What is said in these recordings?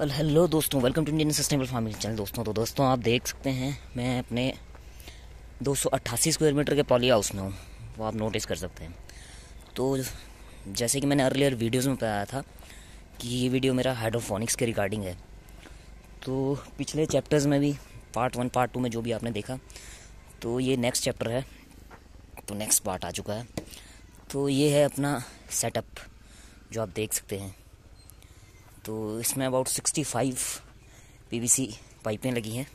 well hello दोस्तों welcome to Indian sustainable farming channel दोस्तों तो दोस्तों आप देख सकते हैं मैं अपने 288 स्क्वायर मीटर के पॉली हाउस में हूँ वो आप नोटिस कर सकते हैं तो जैसे कि मैंने अर्लियर वीडियोस में बताया था कि ये वीडियो मेरा हाइड्रोफोनिक्स के रिगार्डिंग है तो पिछले चैप्टर्स में भी पार्ट वन पार्ट टू में जो भी आपने देखा तो ये नेक्स्ट चैप्टर है तो नेक्स्ट पार्ट आ चुका है तो ये है अपना सेटअप जो आप देख सकते हैं तो इसमें अबाउट सिक्सटी फाइव पीवीसी पाइपें लगी हैं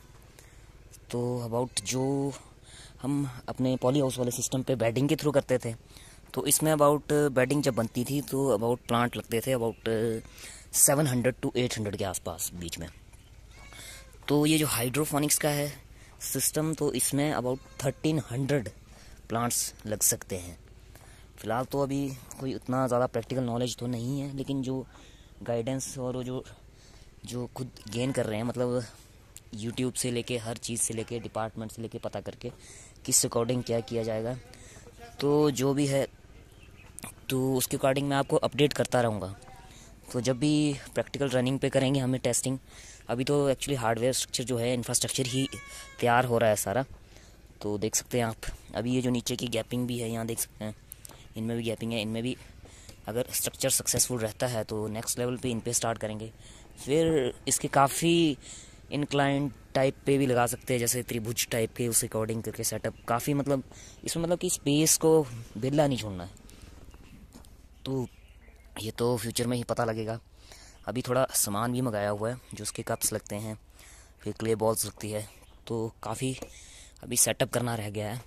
तो अबाउट जो हम अपने पॉली हाउस वाले सिस्टम पे बेडिंग के थ्रू करते थे तो इसमें अबाउट बेडिंग जब बनती थी तो अबाउट प्लांट लगते थे about seven hundred to eight hundred के आसपास बीच में तो ये जो हाइड्रोफोनिक्स का है सिस्टम तो इसमें अबाउट थर्टीन हंड्रेड प्लांट्स लग सकते हैं फ़िलहाल तो अभी कोई उतना ज़्यादा प्रैक्टिकल नॉलेज तो नहीं है लेकिन जो गाइडेंस और वो जो जो खुद गेन कर रहे हैं मतलब यूट्यूब से लेके हर चीज़ से लेके डिपार्टमेंट से लेके पता करके किस अकॉर्डिंग क्या किया जाएगा तो जो भी है तो उसके अकॉर्डिंग मैं आपको अपडेट करता रहूँगा तो जब भी प्रैक्टिकल रनिंग पे करेंगे हमें टेस्टिंग अभी तो एक्चुअली हार्डवेयर स्ट्रक्चर जो है इंफ्रास्ट्रक्चर ही तैयार हो रहा है सारा तो देख सकते हैं आप अभी ये जो नीचे की गैपिंग भी है यहाँ देख सकते हैं इनमें भी गैपिंग है इनमें भी अगर स्ट्रक्चर सक्सेसफुल रहता है तो नेक्स्ट लेवल पे इन पे स्टार्ट करेंगे फिर इसके काफ़ी इनक्लाइन टाइप पे भी लगा सकते हैं जैसे त्रिभुज टाइप के उस अकॉर्डिंग करके सेटअप काफ़ी मतलब इसमें मतलब कि स्पेस को बिरला नहीं छोड़ना है तो ये तो फ्यूचर में ही पता लगेगा अभी थोड़ा सामान भी मंगाया हुआ है जो उसके कप्स लगते हैं फिर क्ले बॉल्स लगती है तो काफ़ी अभी सेटअप करना रह गया है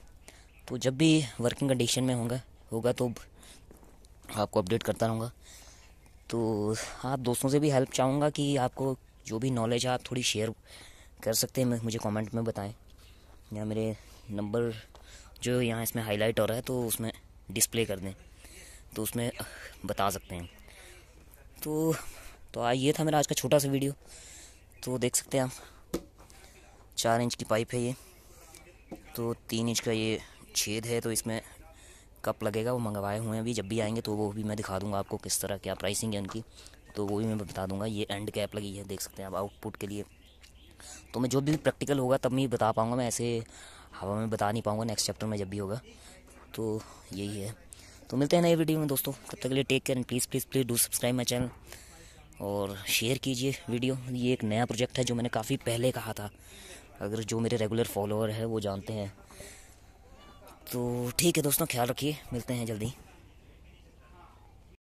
तो जब भी वर्किंग कंडीशन में होगा होगा तो आपको अपडेट करता रहूँगा तो आप दोस्तों से भी हेल्प चाहूँगा कि आपको जो भी नॉलेज है आप थोड़ी शेयर कर सकते हैं मुझे कमेंट में बताएं या मेरे नंबर जो यहाँ इसमें हाईलाइट हो रहा है तो उसमें डिस्प्ले कर दें तो उसमें बता सकते हैं तो तो ये था मेरा आज का छोटा सा वीडियो तो देख सकते हैं आप चार इंच की पाइप है ये तो तीन इंच का ये छेद है तो इसमें कप लगेगा वो मंगवाए हुए हैं अभी जब भी आएंगे तो वो भी मैं दिखा दूंगा आपको किस तरह क्या प्राइसिंग है उनकी तो वो भी मैं बता दूंगा ये एंड कैप लगी है देख सकते हैं आप आउटपुट के लिए तो मैं जो भी प्रैक्टिकल होगा तब मैं बता पाऊँगा मैं ऐसे हवा में बता नहीं पाऊँगा नेक्स्ट चैप्टर में जब भी होगा तो यही है तो मिलते हैं नए वीडियो में दोस्तों तब तक के लिए take care and please please please do subscribe my channel और शेयर कीजिए वीडियो ये एक नया प्रोजेक्ट है जो मैंने काफ़ी पहले कहा था अगर जो मेरे रेगुलर फॉलोअर है वो जानते हैं तो ठीक है दोस्तों ख्याल रखिए मिलते हैं जल्दी